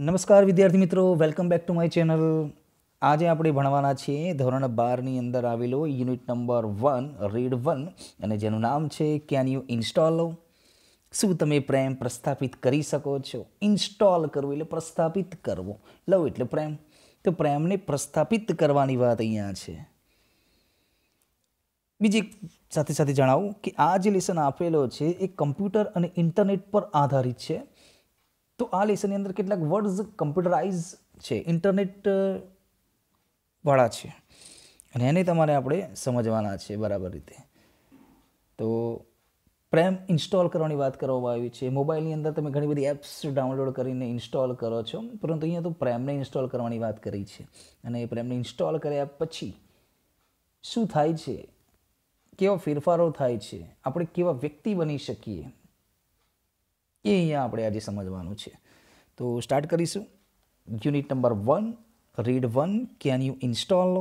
નમસ્કાર વિદ્યાર્થી મિત્રો welcome back to my channel આજે આપણે ભણવાના છીએ ધોરણ બારની અંદર આવેલો unit number one read one અને જેનું નામ છે કેન યુ ઇન્સ્ટોલ શું તમે પ્રેમ પ્રસ્થાપિત કરી શકો છો ઇન્સ્ટોલ કરવું એટલે પ્રસ્થાપિત કરવો લવ એટલે પ્રેમ તો પ્રેમને પ્રસ્થાપિત કરવાની વાત અહીંયા છે બીજી સાથે સાથે જણાવું કે આ જે લેસન આપેલો છે એ કમ્પ્યુટર અને ઇન્ટરનેટ પર આધારિત છે તો આ લેસનની અંદર કેટલાક વર્ડ્સ કમ્પ્યુટરાઇઝ છે ઇન્ટરનેટ વાળા છે અને એને તમારે આપણે સમજવાના છે બરાબર રીતે તો પ્રેમ ઇન્સ્ટોલ કરવાની વાત કરવામાં આવી છે મોબાઈલની અંદર તમે ઘણી બધી એપ્સ ડાઉનલોડ કરીને ઇન્સ્ટોલ કરો છો પરંતુ અહીંયા તો પ્રેમને ઇન્સ્ટોલ કરવાની વાત કરી છે અને એ પ્રેમને ઇન્સ્ટોલ કર્યા પછી શું થાય છે કેવા ફેરફારો થાય છે આપણે કેવા વ્યક્તિ બની શકીએ એ અહીંયા આપણે આજે સમજવાનું છે તો સ્ટાર્ટ કરીશું unit number one read one can you install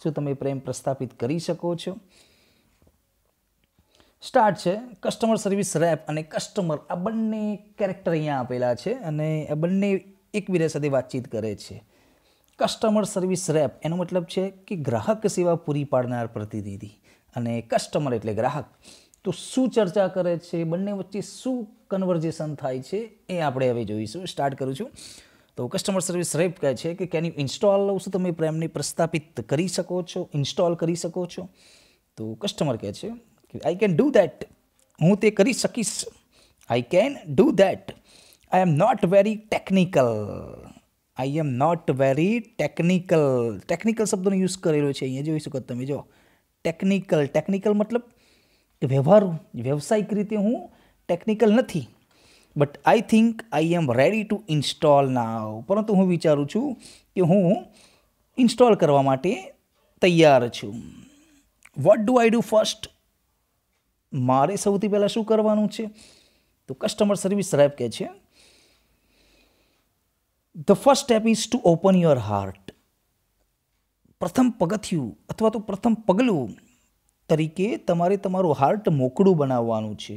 શું તમે પ્રેમ પ્રસ્થાપિત કરી શકો છો સ્ટાર્ટ છે કસ્ટમર સર્વિસ રેપ અને કસ્ટમર આ બંને કેરેક્ટર અહીંયા આપેલા છે અને આ બંને એકબીજા સાથે વાતચીત કરે છે કસ્ટમર સર્વિસ રેપ એનો મતલબ છે કે ગ્રાહક સેવા પૂરી પાડનાર પ્રતિનિધિ અને કસ્ટમર એટલે ગ્રાહક તો શું ચર્ચા કરે છે બંને વચ્ચે શું કન્વર્ઝેશન થાય છે એ આપણે હવે જોઈશું સ્ટાર્ટ કરું છું તો કસ્ટમર સર્વિસ રેપ કહે છે કે કેન યુ ઇન્સ્ટોલ શું તમે પ્રેમને પ્રસ્થાપિત કરી શકો છો ઇન્સ્ટોલ કરી શકો છો તો કસ્ટમર કહે છે કે આઈ કેન ડૂ દેટ હું તે કરી શકીશ I can do that I am not very technical I am not very technical technical શબ્દનો યુઝ કરેલો છે અહીંયા જોઈ શકો તમે જો ટેકનિકલ ટેકનિકલ મતલબ વ્યવહાર વ્યવસાયિક રીતે હું ટેકનિકલ નથી but I think I am ready to install now પરંતુ હું વિચારું છું કે હું ઇન્સ્ટોલ કરવા માટે તૈયાર છું what do I do first મારે સૌથી પહેલાં શું કરવાનું છે તો કસ્ટમર સર્વિસ સાહેબ કહે છે the first step is to open your heart પ્રથમ પગથિયું અથવા તો પ્રથમ પગલું તરીકે તમારે તમારું હાર્ટ મોકળું બનાવવાનું છે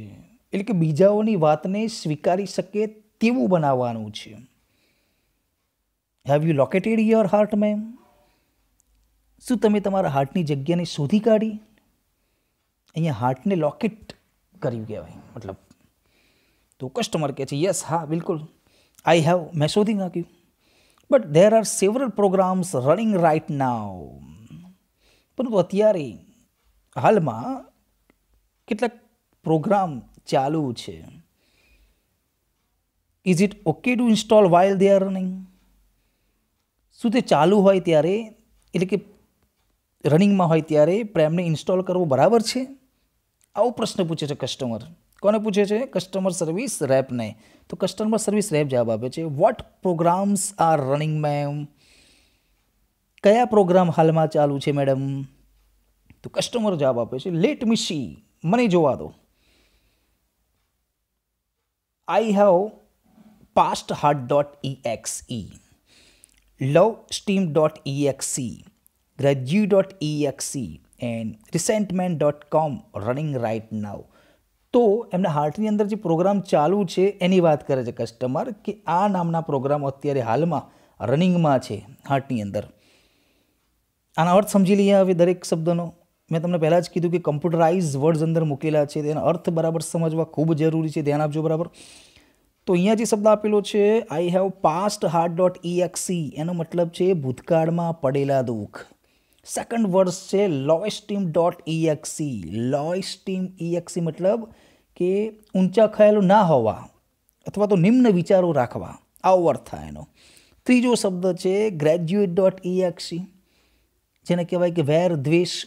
એટલે કે બીજાઓની વાતને સ્વીકારી શકે તેવું બનાવવાનું છે have you located your heart ma'am શું તમે તમારા હાર્ટની જગ્યાને શોધી કાઢી અહીંયા હાર્ટને લોકેટ કર્યું કહેવાય મતલબ તો કસ્ટમર કહે છે યસ હા બિલકુલ આઈ હેવ મેં શોધી નાખ્યું but there are several programs running right now પરંતુ અત્યારે હાલમાં કેટલાક પ્રોગ્રામ ચાલુ છે is it okay to install while they are running શું તે ચાલુ હોય ત્યારે એટલે કે રનિંગમાં હોય ત્યારે પ્રેમને ઇન્સ્ટોલ કરવો બરાબર છે આવો પ્રશ્ન પૂછે છે કસ્ટમર કોને પૂછે છે કસ્ટમર સર્વિસ રેપને તો કસ્ટમર સર્વિસ રેપ જવાબ આપે છે what programs are running ma'am કયા પ્રોગ્રામ હાલમાં ચાલુ છે મેડમ તો કસ્ટમર જવાબ આપે છે લેટ મી સી મને જોવા દો I have past hurt dot E X E low esteem dot E X C grudge dot E X C and resentment dot com running right now તો એમના હાર્ટની અંદર જે પ્રોગ્રામ ચાલુ છે એની વાત કરે છે કસ્ટમર કે આ નામના પ્રોગ્રામ અત્યારે હાલમાં રનિંગમાં છે હાર્ટની અંદર આનો અર્થ સમજી લઈએ હવે દરેક શબ્દનો મેં તમને પહેલાં જ કીધું કે કમ્પ્યુટરાઇઝ વર્ડ્સ અંદર મૂકેલા છે તેના અર્થ બરાબર સમજવા ખૂબ જરૂરી છે ધ્યાન આપજો બરાબર તો અહીંયા જે શબ્દ આપેલો છે I have past hurt dot EXE એનો મતલબ છે ભૂતકાળમાં પડેલા દુઃખ સેકન્ડ વર્ડ્સ છે લોયસ્ટીમ ડોટ ઈએક્સી લોયસ્ટીમ ઈએક્સી મતલબ કે ઊંચા ખયાલો ના હોવા અથવા તો નિમ્ન વિચારો રાખવા આવો અર્થ થાય એનો ત્રીજો શબ્દ છે ગ્રેજ્યુએટ ડોટ ઈએક્સી જેને કહેવાય કે વેર દ્વેષ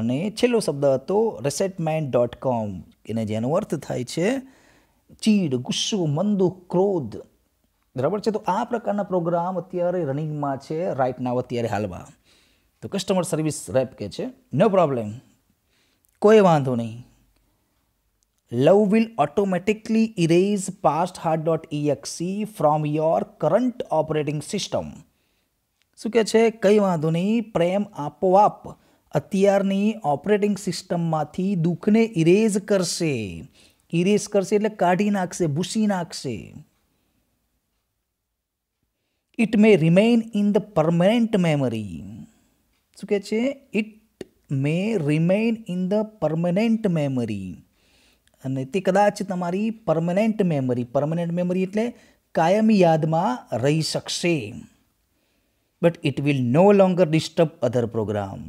અને છેલ્લો શબ્દ હતો રેસેટમેન્ટ ડોટ કોમ એને જેનો અર્થ થાય છે ચીડ ગુસ્સો મંદુ ક્રોધ બરાબર છે તો આ પ્રકારના પ્રોગ્રામ અત્યારે રનિંગમાં છે રાઇટ નાવ અત્યારે હાલમાં તો કસ્ટમર સર્વિસ રેપ કે છે નો પ્રોબ્લેમ કોઈ વાંધો નહીં love will automatically erase past hurt dot EXE from your current operating system શું કહે છે કંઈ વાંધો નહીં પ્રેમ આપોઆપ અત્યારની ઓપરેટિંગ સિસ્ટમમાંથી દુઃખને ઇરેઝ કરશે ઇરેઝ કરશે એટલે કાઢી નાખશે ભૂસી નાખશે it may remain in the permanent memory શું કહે છે it may remain in the permanent memory અને તે કદાચ તમારી પરમનન્ટ મેમરી પરમનન્ટ મેમરી એટલે કાયમ યાદમાં રહી શકશે but it will no longer disturb other program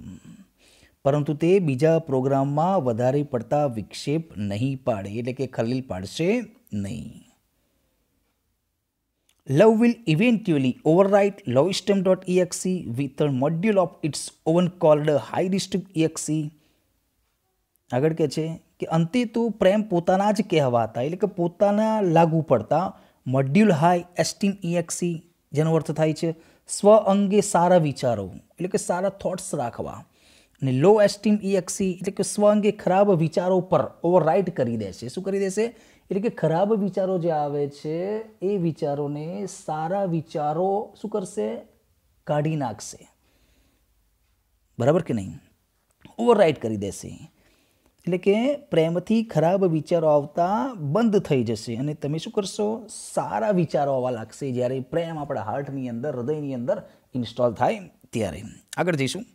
પરંતુ તે બીજા પ્રોગ્રામમાં વધારે પડતા વિક્ષેપ નહીં પાડે એટલે કે ખલીલ પાડશે નહીં love will eventually overwrite low esteem dot EXE with a module of its own called high district EXE આગળ કે છે કે અંતે તો પ્રેમ પોતાના જ કહેવાતા એટલે કે પોતાના લાગુ પડતા મોડ્યુલ હાઈ એસ્ટીમ ઇએક્સી જેનો અર્થ થાય છે સ્વ અંગે સારા વિચારો એટલે કે સારા થોટ્સ રાખવા અને લો એસ્ટીમ ઈએક્સી એટલે કે સ્વ અંગે ખરાબ વિચારો પર ઓવરરાઇટ કરી દેશે શું કરી દેશે એટલે કે ખરાબ વિચારો જે આવે છે એ વિચારોને સારા વિચારો શું કરશે કાઢી નાખશે બરાબર કે નહીં ઓવરરાઇટ કરી દેશે એટલે કે પ્રેમથી ખરાબ વિચારો આવતા બંધ થઈ જશે અને તમે શું કરશો સારા વિચારો આવવા લાગશે જ્યારે પ્રેમ આપણા હાર્ટની અંદર હૃદયની અંદર ઇન્સ્ટોલ થાય ત્યારે આગળ જઈશું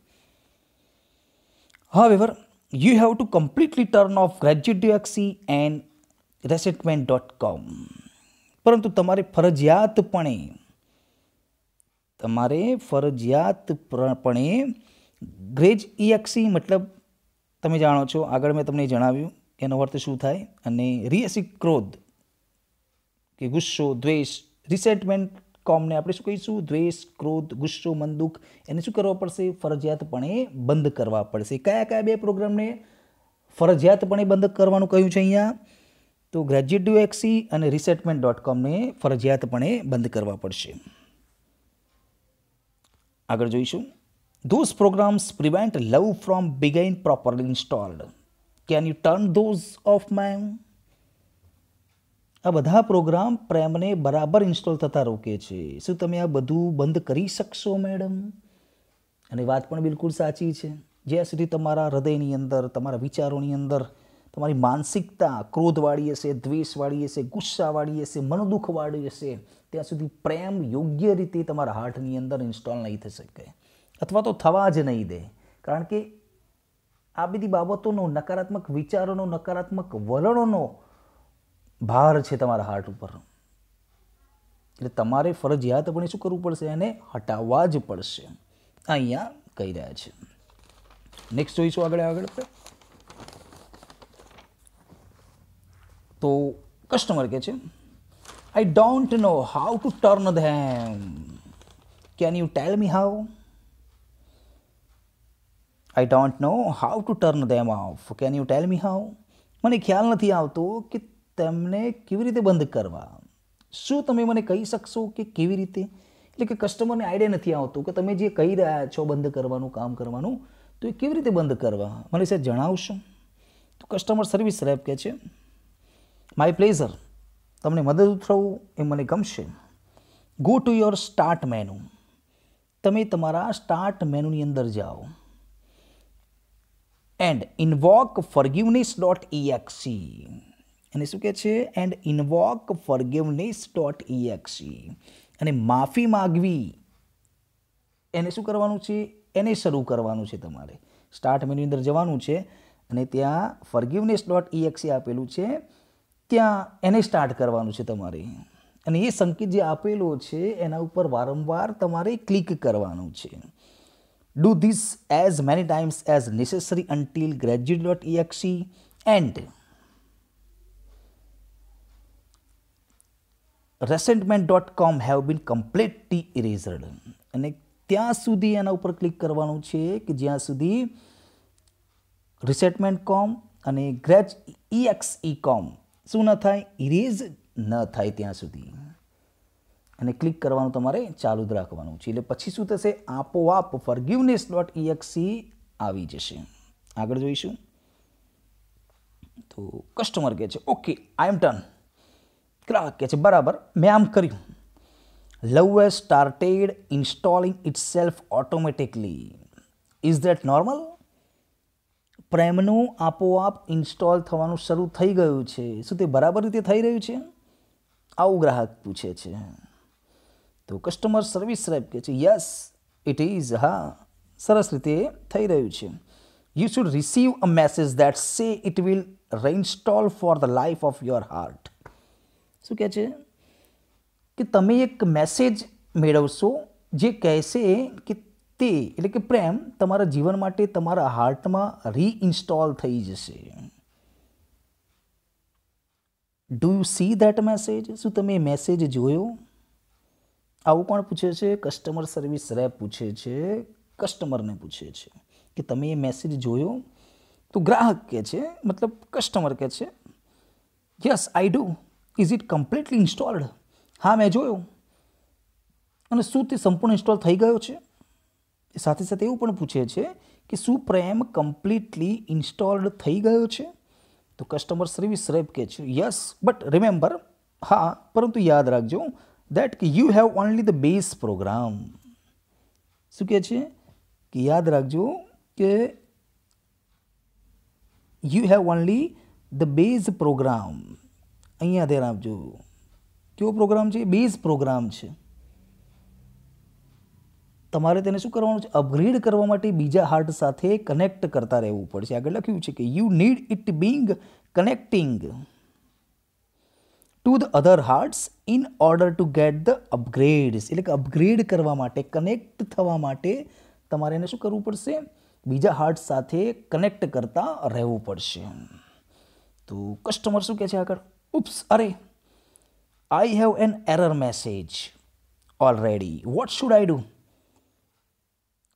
However, you have to completely turn off GraduateDXC and resetment.com પરંતુ તમારે ફરજિયાતપણે તમારે ફરજિયાતપણે ગ્રેજ ઇએક્સી મતલબ તમે જાણો છો આગળ મેં તમને જણાવ્યું એનો અર્થ શું થાય અને રિયસી ક્રોધ કે ગુસ્સો દ્વેષ રિસેટમેન્ટ કોમને આપણે શું કહીશું દ્વેષ ક્રોધ ગુસ્સો મન દુઃખ એને શું કરવા પડશે ફરજિયાતપણે બંધ કરવા પડશે કયા કયા બે પ્રોગ્રામને ફરજિયાતપણે બંધ કરવાનું કહ્યું છે અહીંયા તો ગ્રેજ્યુએટ ડ્યુ એક્સી અને રિસેટમેન્ટ ડોટ કોમને ફરજિયાતપણે બંધ કરવા પડશે આગળ જોઈશું those programs prevent love from બિગેઇન properly installed can you turn those off my આ બધા પ્રોગ્રામ પ્રેમને બરાબર ઇન્સ્ટોલ થતાં રોકે છે શું તમે આ બધું બંધ કરી શકશો મેડમ અને વાત પણ બિલકુલ સાચી છે જ્યાં સુધી તમારા હૃદયની અંદર તમારા વિચારોની અંદર તમારી માનસિકતા ક્રોધવાળી હશે દ્વેષવાળી હશે ગુસ્સાવાળી હશે મનદુખવાળી હશે ત્યાં સુધી પ્રેમ યોગ્ય રીતે તમારા હાર્ટની અંદર ઇન્સ્ટોલ નહીં થઈ શકે અથવા તો થવા જ નહીં દે કારણ કે આ બધી બાબતોનો નકારાત્મક વિચારોનો નકારાત્મક વલણોનો ભાર છે તમારા હાર્ટ ઉપર એટલે તમારે ફરજિયાતપણે શું કરવું પડશે એને હટાવવા જ પડશે અહીંયા કહી રહ્યા છે નેક્સ્ટ જોઈશું આગળ આગળ તો કસ્ટમર કે છે I don't know how to turn them can you tell me how I don't know how to turn them off can you tell me how મને ખ્યાલ નથી આવતો કે તેમને કેવી રીતે બંધ કરવા શું તમે મને કહી શકશો કે કેવી રીતે એટલે કે કસ્ટમરને આઈડિયા નથી આવતો કે તમે જે કહી રહ્યા છો બંધ કરવાનું કામ કરવાનું તો એ કેવી રીતે બંધ કરવા મને સાહેબ જણાવશો તો કસ્ટમર સર્વિસ રેપ કહે છે માય પ્લેઝર તમને મદદ થવું એ મને ગમશે go to your start menu તમે તમારા સ્ટાર્ટ મેનુની અંદર જાઓ and invoke forgiveness dot EXE એને શું કહે છે and invoke forgiveness dot EXE અને માફી માગવી એને શું કરવાનું છે એને શરૂ કરવાનું છે તમારે સ્ટાર્ટ મેન્યુની અંદર જવાનું છે અને ત્યાં ફર્ગીવનેસ ડોટ ઇએક્સી આપેલું છે ત્યાં એને સ્ટાર્ટ કરવાનું છે તમારે અને એ સંકેત જે આપેલો છે એના ઉપર વારંવાર તમારે ક્લિક કરવાનું છે do this as many times as necessary until graduate dot EXE and resentment.com have been completely erased અને ત્યાં સુધી એના ઉપર ક્લિક કરવાનું છે કે જ્યાં સુધી રિસેટમેન્ટ કોમ અને ગ્રેજ ઈ કોમ શું ન થાય ઇરેઝ ન થાય ત્યાં સુધી અને ક્લિક કરવાનું તમારે ચાલુ જ રાખવાનું છે એટલે પછી શું થશે આપોઆપ ફર્ગ્યુનેસ ડોટ ઈએક્સી આવી જશે આગળ જોઈશું તો કસ્ટમર કહે છે ઓકે આઈ એમ ટર્ન ગ્રાહક કહે છે બરાબર મેં આમ કર્યું love has started installing its self automatically is that normal પ્રેમનું આપોઆપ ઇન્સ્ટોલ થવાનું શરૂ થઈ ગયું છે શું તે બરાબર રીતે થઈ રહ્યું છે આવું ગ્રાહક પૂછે છે તો કસ્ટમર સર્વિસ સાહેબ કહે છે યસ ઇટ ઇઝ હા સરસ રીતે થઈ રહ્યું છે you should receive a message that say it will reinstall for the life of your heart શું કહે છે કે તમે એક મેસેજ મેળવશો જે કહેશે કે તે એટલે કે પ્રેમ તમારા જીવન માટે તમારા હાર્ટમાં રીઇન્સ્ટોલ થઈ જશે do you see that message શું તમે મેસેજ જોયો આવું કોણ પૂછે છે કસ્ટમર સર્વિસ રેપ પૂછે છે કસ્ટમરને પૂછે છે કે તમે એ મેસેજ જોયો તો ગ્રાહક કહે છે મતલબ કસ્ટમર કહે છે yes I do is it completely installed હા મેં જોયું અને શું તે સંપૂર્ણ ઇન્સ્ટોલ થઈ ગયો છે સાથે સાથે એવું પણ પૂછે છે કે શું પ્રેમ કમ્પ્લીટલી ઇન્સ્ટોલ્ડ થઈ ગયો છે તો કસ્ટમર સર્વિસ રેપ કહે છે યસ બટ રિમેમ્બર હા પરંતુ યાદ રાખજો દેટ કે you have only the base program શું કહે છે કે યાદ રાખજો કે you have only the base program અહીંયા ધ્યાન આપજો કેવો પ્રોગ્રામ છે બેઝ પ્રોગ્રામ છે તમારે તેને શું કરવાનું છે અપગ્રેડ કરવા માટે બીજા હાર્ટ સાથે કનેક્ટ કરતા રહેવું પડશે આગળ લખ્યું છે કે you need it being connecting to the other hearts in order to get the upgrades એટલે કે અપગ્રેડ કરવા માટે કનેક્ટ થવા માટે તમારે એને શું કરવું પડશે બીજા હાર્ટ સાથે કનેક્ટ કરતા રહેવું પડશે તો કસ્ટમર શું કહે છે આગળ Oops, અરે I have an error message already what should I do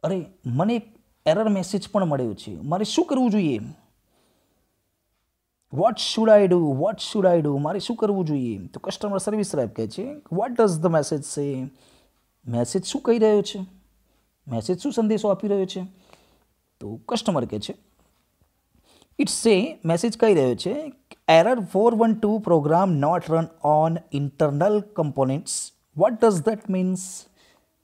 અરે મને એક એરર મેસેજ પણ મળ્યો છે મારે શું કરવું જોઈએ what should I do what should I do મારે શું કરવું જોઈએ તો કસ્ટમર સર્વિસ રેપ કહે છે what does the message say message શું કહી રહ્યો છે મેસેજ શું સંદેશો આપી રહ્યો છે તો કસ્ટમર કહે છે ઇટ્સ સે મેસેજ કહી રહ્યો છે error 412 program not run on internal components what does that means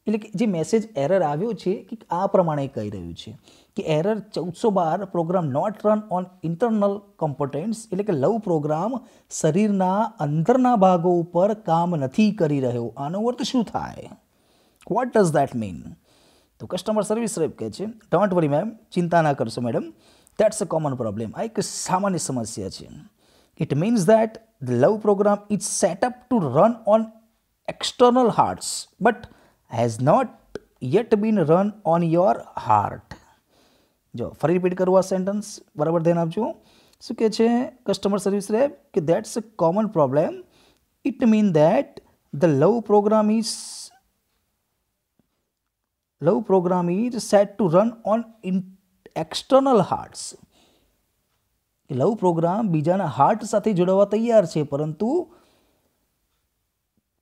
એટલે કે જે મેસેજ એરર આવ્યો છે કે આ પ્રમાણે કહી રહ્યું છે કે એરર ચૌદસો બાર program not run on internal components એટલે કે લવ પ્રોગ્રામ શરીરના અંદરના ભાગો ઉપર કામ નથી કરી રહ્યો આનો અર્થ શું થાય વોટ ડઝ ધેટ મીન તો કસ્ટમર સર્વિસ રેપ કહે છે ડોન્ટ વરી મેમ ચિંતા ના કરશો madam that's a common problem આ એક સામાન્ય સમસ્યા છે It means that the love program is set up to run on external hearts but has not yet been run on your heart. જો ફરી રિપીટ કરું આ સેન્ટેન્સ બરાબર ધ્યાન આપજો શું કહે છે કસ્ટમર સર્વિસ રેપ કે that's a common problem it mean that the love program is love program is set to run on in external hearts કે લવ પ્રોગ્રામ બીજાના હાર્ટ સાથે જોડાવા તૈયાર છે પરંતુ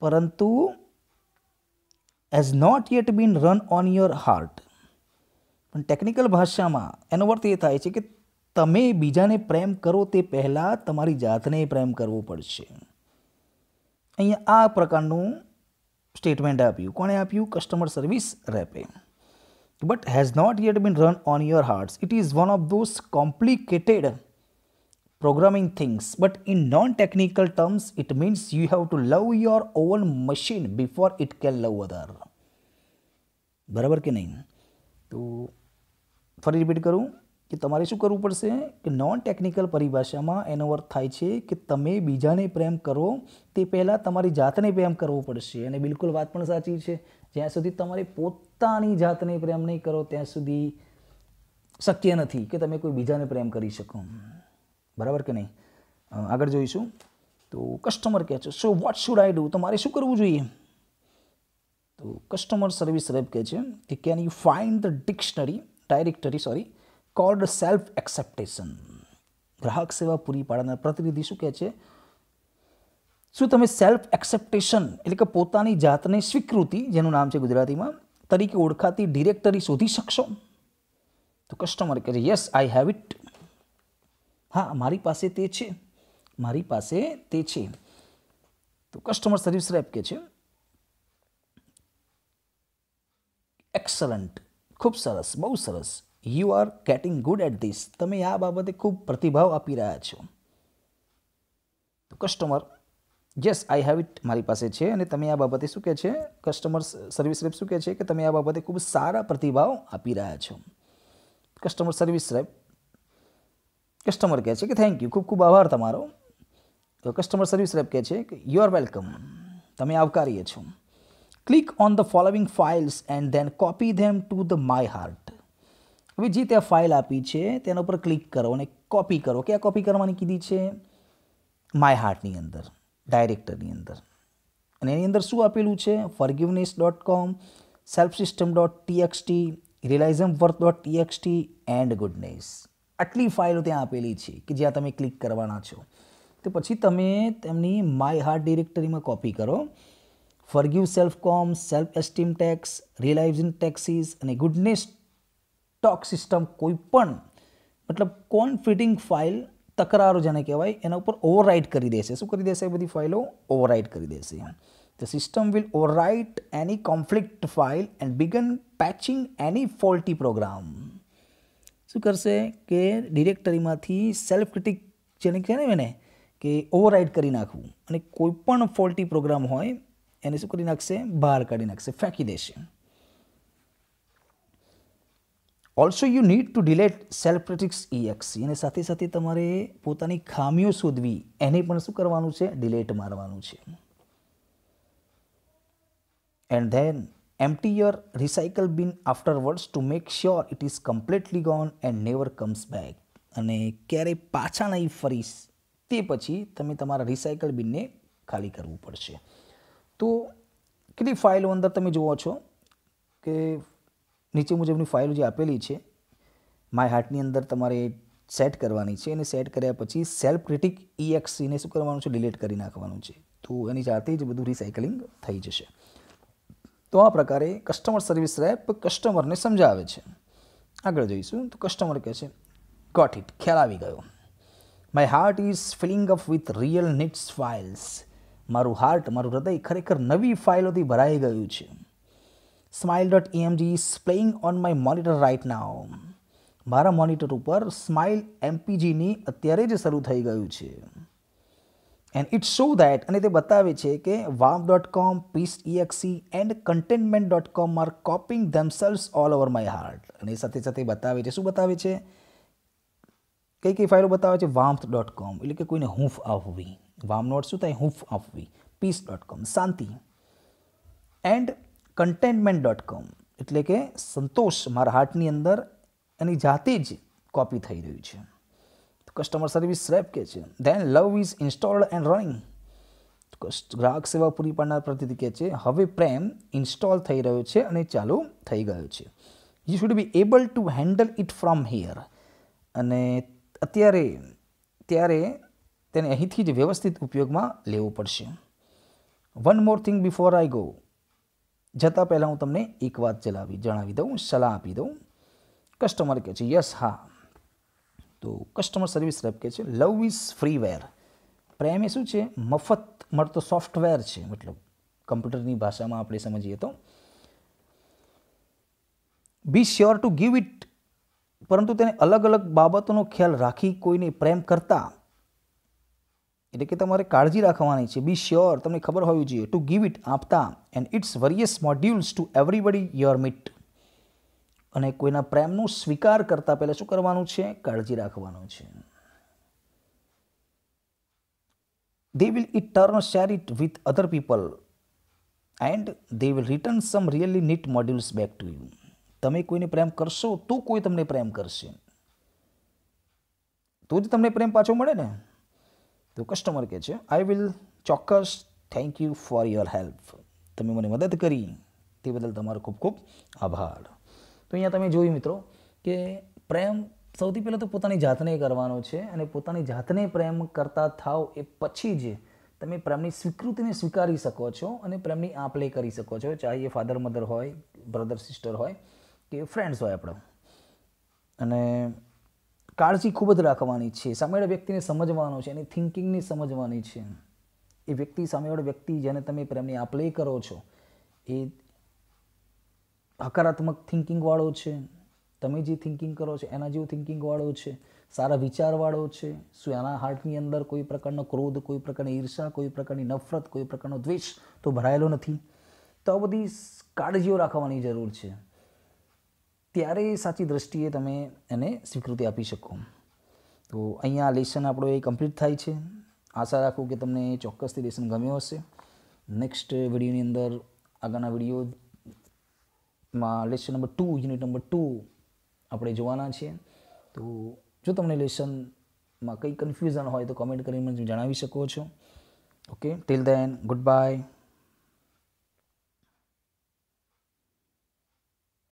પરંતુ has not yet been run on your heart પણ technical ભાષામાં એનો અર્થ એ થાય છે કે તમે બીજાને પ્રેમ કરો તે પહેલાં તમારી જાતને પ્રેમ કરવો પડશે અહીંયા આ પ્રકારનું સ્ટેટમેન્ટ આપ્યું કોણે આપ્યું કસ્ટમર સર્વિસ રેપે but has not yet been run on your hearts it is one of those complicated programming things but in non-technical terms it means you have to love your own machine before it can love other બરાબર કે નહીં તો ફરી repeat કરું કે તમારે શું કરવું પડશે કે નોન ટેકનિકલ પરિભાષામાં એનો અર્થ થાય છે કે તમે બીજાને પ્રેમ કરો તે પહેલાં તમારી જાતને પ્રેમ કરવો પડશે અને બિલકુલ વાત પણ સાચી છે જ્યાં સુધી તમારે પોતાની જાતને પ્રેમ નહીં કરો ત્યાં સુધી શક્ય નથી કે તમે કોઈ બીજાને પ્રેમ કરી શકો બરાબર કે નહીં આગળ જોઈશું તો કસ્ટમર કહે છે so what should I do તો મારે શું કરવું જોઈએ તો કસ્ટમર સર્વિસ રેપ કહે છે કે can you find the dictionary directory sorry called self acceptation ગ્રાહક સેવા પૂરી પાડનાર પ્રતિનિધિ શું કહે છે શું તમે સેલ્ફ એક્સેપ્ટેશન એટલે કે પોતાની જાતને સ્વીકૃતિ જેનું નામ છે ગુજરાતીમાં તરીકે ઓળખાતી ડિરેક્ટરી શોધી શકશો તો કસ્ટમર કહે છે યસ આઈ હેવ ઇટ હા મારી પાસે તે છે મારી પાસે તે છે તો કસ્ટમર સર્વિસ રેપ કે છે એક્સલન્ટ ખૂબ સરસ બહુ સરસ you are getting good at this તમે આ બાબતે ખૂબ પ્રતિભાવ આપી રહ્યા છો તો customer yes I have it મારી પાસે છે અને તમે આ બાબતે શું કહે છે કસ્ટમર સર્વિસ રેપ શું કહે છે કે તમે આ બાબતે ખૂબ સારા પ્રતિભાવ આપી રહ્યા છો કસ્ટમર સર્વિસ રેપ કસ્ટમર કહે છે કે થેન્ક યુ ખૂબ ખૂબ આભાર તમારો તો કસ્ટમર સર્વિસ રેપ કહે છે કે યુ આર વેલકમ તમે આવકારીએ છો click on the following files and then copy them to the my heart હવે જે ત્યાં ફાઇલ આપી છે તેના ઉપર ક્લિક કરો અને કોપી કરો ક્યાં કોપી કરવાની કીધી છે માય હાર્ટની અંદર ડાયરેક્ટરની અંદર અને એની અંદર શું આપેલું છે forgiveness dot com self system dot TXT realize my worth dot TXT and goodness આટલી ફાઇલો ત્યાં આપેલી છે કે જ્યાં તમે ક્લિક કરવાના છો તો પછી તમે તેમની માય હાર્ટ ડિરેક્ટરીમાં કોપી કરો forgive self com self esteem text realize in texts અને ગુડનેસ ટોક સિસ્ટમ કોઈ પણ મતલબ ફિટિંગ ફાઇલ તકરારો જેને કહેવાય એના ઉપર ઓવરરાઇટ કરી દેશે શું કરી દેશે એ બધી ફાઇલો ઓવરરાઇટ કરી દેશે the system will overwrite any conflict file and begin patching any faulty program શું કરશે કે ડિરેક્ટરીમાંથી સેલ્ફ ક્રિટિક જેને કહે ને એને કે ઓવરરાઇડ કરી નાખવું અને કોઈપણ ફોલ્ટી પ્રોગ્રામ હોય એને શું કરી નાખશે બહાર કાઢી નાખશે ફેંકી દેશે also you need to delete self critics EXE અને સાથે સાથે તમારે પોતાની ખામીઓ શોધવી એને પણ શું કરવાનું છે ડિલેટ મારવાનું છે and then empty your recycle bin afterwards to make sure it is completely gone and never comes back અને ક્યારેય પાછા નહીં ફરીશ તે પછી તમે તમારા રિસાયકલ બિનને ખાલી કરવું પડશે તો કેટલી ફાઇલો અંદર તમે જુઓ છો કે નીચે મુજબની ફાઇલો જે આપેલી છે માય હાર્ટની અંદર તમારે સેટ કરવાની છે અને સેટ કર્યા પછી સેલ્ફ ક્રિટિક ઈએક્સીને શું કરવાનું છે ડિલીટ કરી નાખવાનું છે તો એની જાતે જ બધું રિસાયકલિંગ થઈ જશે તો આ પ્રકારે કસ્ટમર સર્વિસ રેપ કસ્ટમરને સમજાવે છે આગળ જોઈશું તો કસ્ટમર કહે છે ગોટ ઇટ ખ્યાલ આવી ગયો my heart is filling up with real needs files મારું હાર્ટ મારું હૃદય ખરેખર નવી ફાઇલોથી ભરાઈ ગયું છે smile dot MG is playing on my monitor right now મારા મોનિટર ઉપર સ્માઇલ એમપીજીની અત્યારે જ શરૂ થઈ ગયું છે એન્ડ ઇટ શો દેટ અને તે બતાવે છે કે wow dot com peace EXE and containment dot com are copying themselves all over my heart અને સાથે સાથે બતાવે છે શું બતાવે છે કઈ કઈ ફાઇલો બતાવે છે વામ્થ ડોટ કોમ એટલે કે કોઈને હૂંફ આપવી વામ નોટ શું થાય હૂંફ આપવી piece dot com Shanti and containment dot કોમ એટલે કે સંતોષ મારા હાર્ટની અંદર એની જાતે જ કોપી થઈ રહ્યું છે કસ્ટમર સર્વિસ રેપ કહે છે then love is installed and running ગ્રાહક સેવા પૂરી પાડનાર પ્રતિનિધિ કહે છે હવે પ્રેમ ઇન્સ્ટોલ થઈ રહ્યો છે અને ચાલુ થઈ ગયો છે you should be able to handle it from here અને અત્યારે ત્યારે તેને અહીંથી જ વ્યવસ્થિત ઉપયોગમાં લેવું પડશે one more thing before I go જતાં પહેલાં હું તમને એક વાત જણાવી જણાવી દઉં સલાહ આપી દઉં કસ્ટમર કહે છે યસ હા તો કસ્ટમર સર્વિસ રેપ કે છે લવ ઇઝ ફ્રી વેર પ્રેમ એ શું છે મફત મળતો સોફ્ટવેર છે મતલબ કમ્પ્યુટરની ભાષામાં આપણે સમજીએ તો be sure to give it પરંતુ તેને અલગ અલગ બાબતોનો ખ્યાલ રાખી કોઈને પ્રેમ કરતા એટલે કે તમારે કાળજી રાખવાની છે બી શ્યોર તમને ખબર હોવી જોઈએ ટુ ગીવ ઇટ આપતા and its various modules to everybody your meet અને કોઈના પ્રેમનું સ્વીકાર કરતાં પહેલાં શું કરવાનું છે કાળજી રાખવાનું છે they will return share it with other people and they will return some really neat modules back to you તમે કોઈને પ્રેમ કરશો તો કોઈ તમને પ્રેમ કરશે તો જ તમને પ્રેમ પાછો મળે ને તો કસ્ટમર કહે છે આઈ વિલ ચોક્કસ thank you for your help તમે મને મદદ કરી તે બદલ તમારો ખૂબ ખૂબ આભાર તો અહીંયા તમે જોયું મિત્રો કે પ્રેમ સૌથી પહેલાં તો પોતાની જાતને કરવાનો છે અને પોતાની જાતને પ્રેમ કરતા થાવ એ પછી જ તમે પ્રેમની સ્વીકૃતિને સ્વીકારી શકો છો અને પ્રેમની આપ લે કરી શકો છો ચાહે એ ફાધર મધર હોય બ્રધર સિસ્ટર હોય કે ફ્રેન્ડ્સ હોય આપણો અને કાળજી ખૂબ જ રાખવાની છે સામેવાળા વ્યક્તિને સમજવાનો છે એની થિંકિંગની સમજવાની છે એ વ્યક્તિ સામેવાળો વ્યક્તિ જેને તમે પ્રેમની આપ લે કરો છો એ હકારાત્મક થિંકિંગવાળો છે તમે જે થિંકિંગ કરો છો એના જેવું થિંકિંગવાળો છે સારા વિચારવાળો છે શું એના હાર્ટની અંદર કોઈ પ્રકારનો ક્રોધ કોઈ પ્રકારની ઈર્ષા કોઈ પ્રકારની નફરત કોઈ પ્રકારનો દ્વેષ તો ભરાયેલો નથી તો આ બધી કાળજીઓ રાખવાની જરૂર છે ત્યારે સાચી દ્રષ્ટિએ તમે એને સ્વીકૃતિ આપી શકો તો અહીંયા લેસન આપણો એ કમ્પ્લીટ થાય છે આશા રાખું કે તમને ચોક્કસથી લેસન ગમ્યો હશે નેક્સ્ટ વિડીયોની અંદર આગળના વિડીયો માં lesson number two unit number two આપણે જોવાના છીએ તો જો તમને લેશનમાં કંઈ કન્ફ્યુઝન હોય તો કોમેન્ટ કરીને મને જણાવી શકો છો okay till then good by